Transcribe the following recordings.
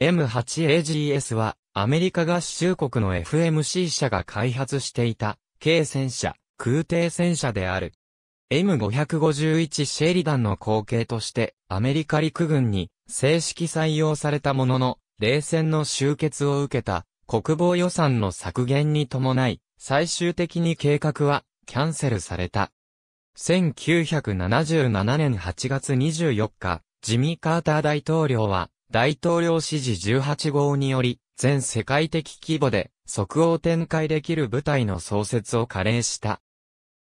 M8AGS は、アメリカ合衆国の FMC 社が開発していた、軽戦車、空挺戦車である。M551 シェリダンの後継として、アメリカ陸軍に正式採用されたものの、冷戦の終結を受けた国防予算の削減に伴い、最終的に計画はキャンセルされた。1977年8月24日、ジミー・カーター大統領は大統領指示18号により、全世界的規模で即応展開できる部隊の創設を加齢した。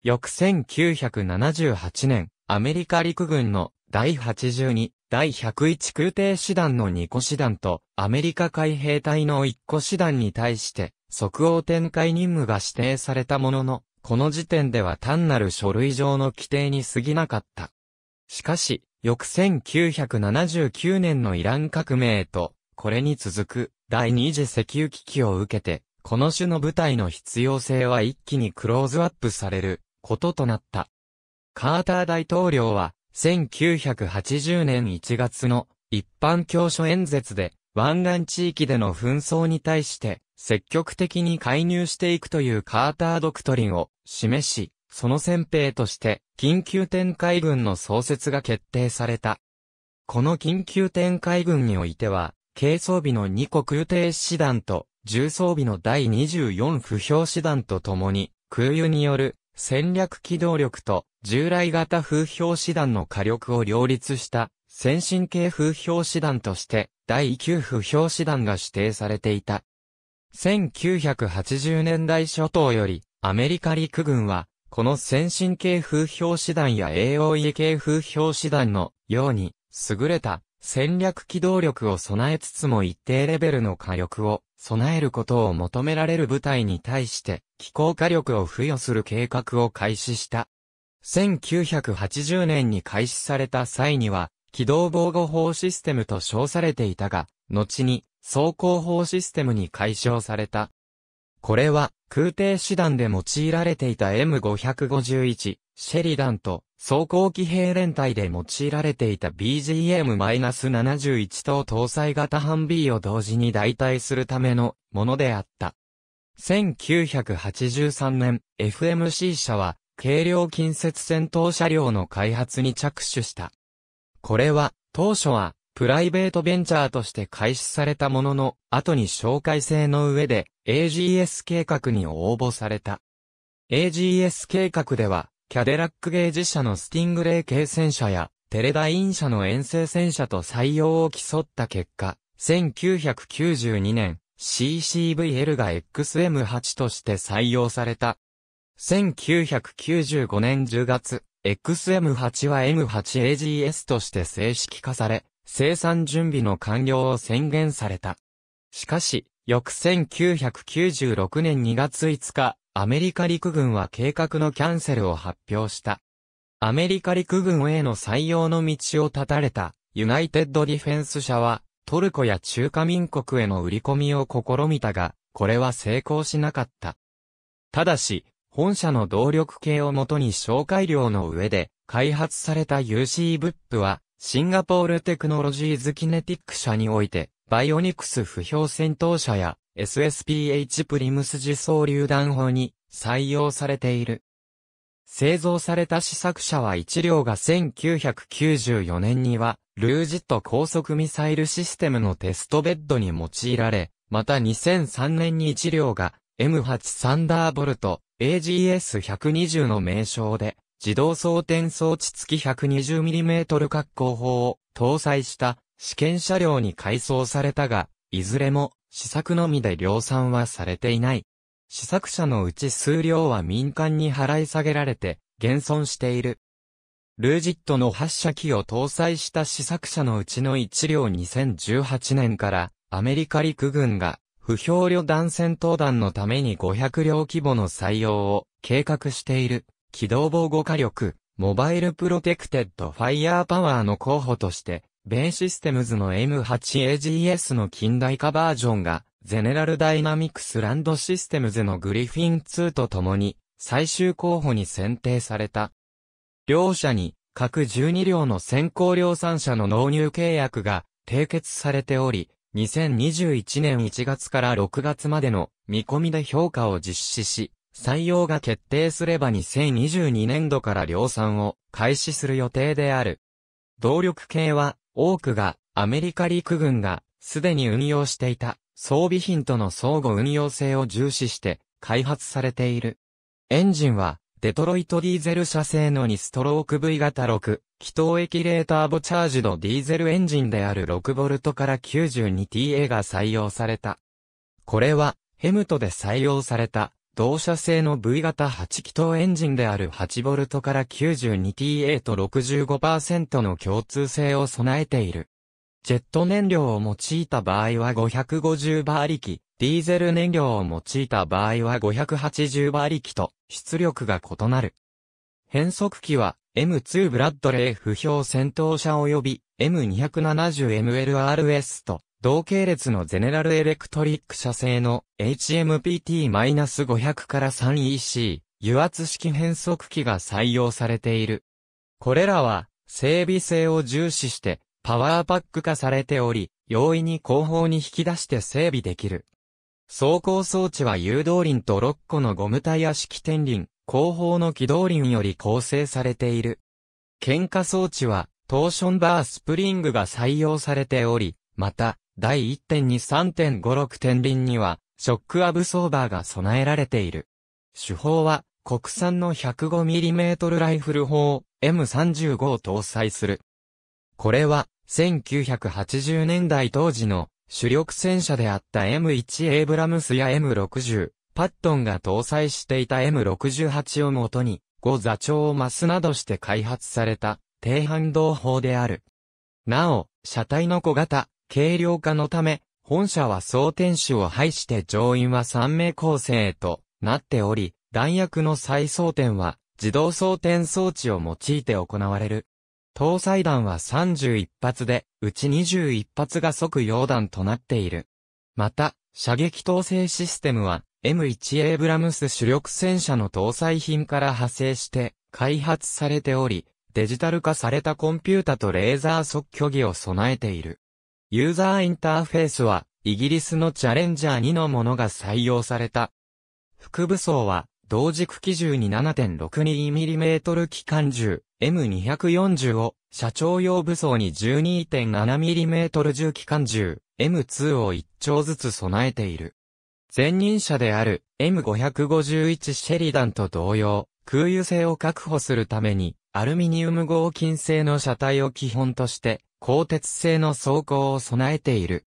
翌1978年、アメリカ陸軍の第82、第101空挺師団の2個師団とアメリカ海兵隊の1個師団に対して即応展開任務が指定されたものの、この時点では単なる書類上の規定に過ぎなかった。しかし、翌1979年のイラン革命と、これに続く第二次石油危機を受けて、この種の部隊の必要性は一気にクローズアップされることとなった。カーター大統領は、1980年1月の一般教書演説で、湾岸地域での紛争に対して、積極的に介入していくというカータードクトリンを示し、その先兵として、緊急展開軍の創設が決定された。この緊急展開軍においては、軽装備の2国空挺師団と、重装備の第24不評師団とともに、空輸による戦略機動力と従来型風評師団の火力を両立した先進系風評師団として第9不評師団が指定されていた。1980年代初頭よりアメリカ陸軍はこの先進系風評師団や AOE 系風評師団のように優れた戦略機動力を備えつつも一定レベルの火力を備えることを求められる部隊に対して機構火力を付与する計画を開始した。1980年に開始された際には機動防護法システムと称されていたが、後に装甲法システムに解消された。これは空挺師団で用いられていた M551、シェリダンと装甲機兵連隊で用いられていた BGM-71 等搭載型ハン B を同時に代替するためのものであった。1983年、FMC 社は軽量近接戦闘車両の開発に着手した。これは、当初は、プライベートベンチャーとして開始されたものの、後に紹介制の上で AGS 計画に応募された。AGS 計画では、キャデラックゲージ社のスティングレー系戦車や、テレダイン社の遠征戦車と採用を競った結果、1992年、CCVL が XM8 として採用された。1995年10月、XM8 は M8AGS として正式化され、生産準備の完了を宣言された。しかし、翌1996年2月5日、アメリカ陸軍は計画のキャンセルを発表した。アメリカ陸軍への採用の道を断たれた、ユナイテッドディフェンス社は、トルコや中華民国への売り込みを試みたが、これは成功しなかった。ただし、本社の動力系をもとに紹介料の上で、開発された UC ブップは、シンガポールテクノロジーズキネティック社において、バイオニクス不評戦闘車や SSPH プリムス自走榴弾砲に採用されている。製造された試作車は1両が1994年には、ルージット高速ミサイルシステムのテストベッドに用いられ、また2003年に1両が M8 サンダーボルト AGS120 の名称で自動装填装置付き 120mm 格好砲を搭載した試験車両に改装されたが、いずれも試作のみで量産はされていない。試作車のうち数量は民間に払い下げられて現存している。ルージットの発射機を搭載した試作車のうちの1両2018年からアメリカ陸軍が不評旅団戦闘団のために500両規模の採用を計画している機動防護火力、モバイルプロテクテッドファイヤーパワーの候補として、ベイシステムズの M8AGS の近代化バージョンが、ゼネラルダイナミクスランドシステムズのグリフィン2と共に、最終候補に選定された。両社に、各12両の先行量産車の納入契約が締結されており、2021年1月から6月までの見込みで評価を実施し、採用が決定すれば2022年度から量産を開始する予定である。動力系は多くがアメリカ陸軍がすでに運用していた装備品との相互運用性を重視して開発されている。エンジンはデトロイトディーゼル車製の2ストローク V 型6気筒液レーターボチャージドディーゼルエンジンである 6V から 92TA が採用された。これはヘムトで採用された同社製の V 型8気筒エンジンである 8V から 92TA と65%の共通性を備えている。ジェット燃料を用いた場合は550馬力、ディーゼル燃料を用いた場合は580馬力と出力が異なる。変速機は M2 ブラッドレー不評戦闘車及び M270MLRS と同系列のゼネラルエレクトリック社製の HMPT-500 から 3EC 油圧式変速機が採用されている。これらは整備性を重視してパワーパック化されており、容易に後方に引き出して整備できる。走行装置は誘導輪と6個のゴムタイヤ式天輪、後方の機動輪より構成されている。喧嘩装置はトーションバースプリングが採用されており、また、第1.23.56天輪には、ショックアブソーバーが備えられている。手法は、国産の 105mm ライフル砲 M35 を搭載する。これは、1980年代当時の主力戦車であった M1 エイブラムスや M60、パットンが搭載していた M68 をもとに、5座長を増すなどして開発された、低反動砲である。なお、車体の小型、軽量化のため、本社は総店主を廃して乗員は3名構成となっており、弾薬の再装填は自動装填装置を用いて行われる。搭載弾は31発で、うち21発が即溶弾となっている。また、射撃統制システムは、M1 a ブラムス主力戦車の搭載品から派生して開発されており、デジタル化されたコンピュータとレーザー即虚偽を備えている。ユーザーインターフェースは、イギリスのチャレンジャー2のものが採用された。副武装は、同軸機銃に 7.62mm 機関銃 M240 を、社長用武装に 12.7mm 銃機関銃 M2 を1丁ずつ備えている。前任者である M551 シェリダンと同様、空輸性を確保するために、アルミニウム合金製の車体を基本として、鋼鉄製の装甲を備えている。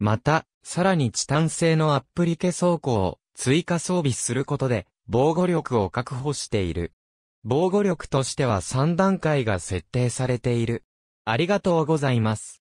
また、さらにチタン製のアップリケ装甲を追加装備することで防護力を確保している。防護力としては3段階が設定されている。ありがとうございます。